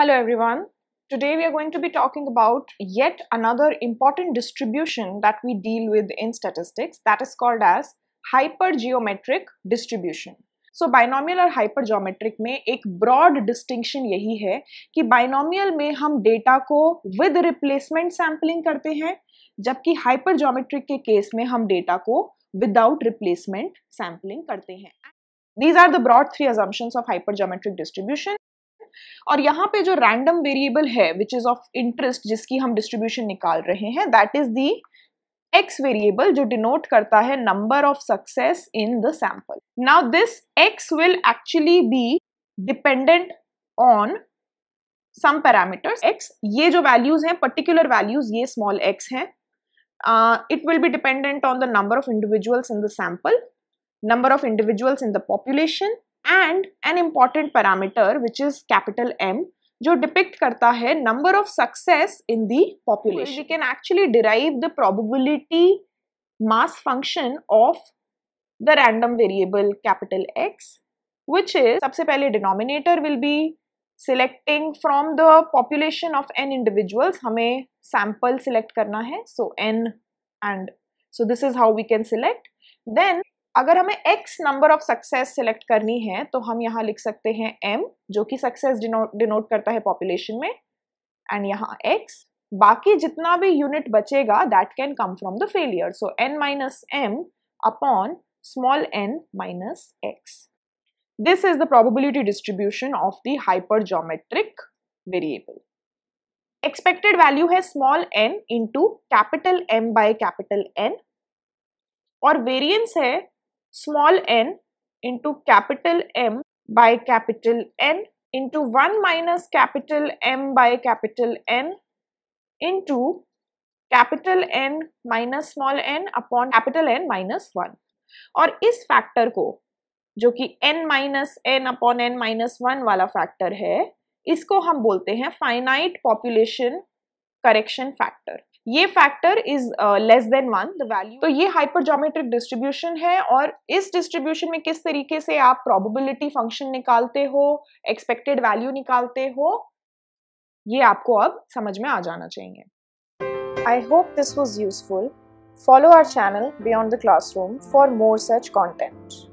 Hello everyone. Today we are going to be talking about yet another important distribution that we deal with in statistics that is called as hypergeometric distribution. So binomial और hypergeometric में एक broad distinction यही है कि binomial में हम data को with replacement sampling करते हैं जबकि हाइपर जोमेट्रिक के केस में हम डेटा को विदाउट रिप्लेसमेंट सैम्पलिंग करते हैं These are the broad three assumptions of hypergeometric distribution. और यहाँ पे जो रैंडम वेरिएबल है विच इज ऑफ इंटरेस्ट जिसकी हम डिस्ट्रीब्यूशन निकाल रहे हैं that is the X variable जो डिनोट करता है number of success in the sample now this X will actually be dependent on some parameters X ये जो वैल्यूज हैं पर्टिकुलर वैल्यूज ये स्मॉल एक्स हैं it will be dependent on the number of individuals in the sample number of individuals in the population and an important parameter which is capital M जो depict करता है number of success in the population we can actually derive the probability mass function of the random variable capital X which is सबसे पहले denominator will be selecting from the population of N individuals हमें sample select करना है so N and so this is how we can select then अगर हमें x number of success select करनी है तो हम यहाँ लिख सकते हैं m जो कि सक्सेस डिनोट करता है पॉपुलेशन में एंड यहाँ x बाकी जितना भी यूनिट बचेगा that can come from the failure so n minus M upon small n minus X this is the probability distribution of the hypergeometric variable expected value है small n into capital m by capital n और variance है small n into capital M by capital N into 1 minus capital M by capital N into capital N minus small n upon capital N minus 1 और इस factor को जो कि n minus n upon n minus 1 वाला factor है इसको हम बोलते हैं finite population correction factor ये factor is less than one the value तो ये हाइपरजोमेट्रिक डिस्ट्रीब्यूशन है और इस डिस्ट्रीब्यूशन में किस तरीके से आप प्रोबेबिलिटी फंक्शन निकालते हो एक्सपेक्टेड वैल्यू निकालते हो ये आपको अब समझ में आ जाना चाहिए I hope this was useful follow our channel beyond the classroom for more such content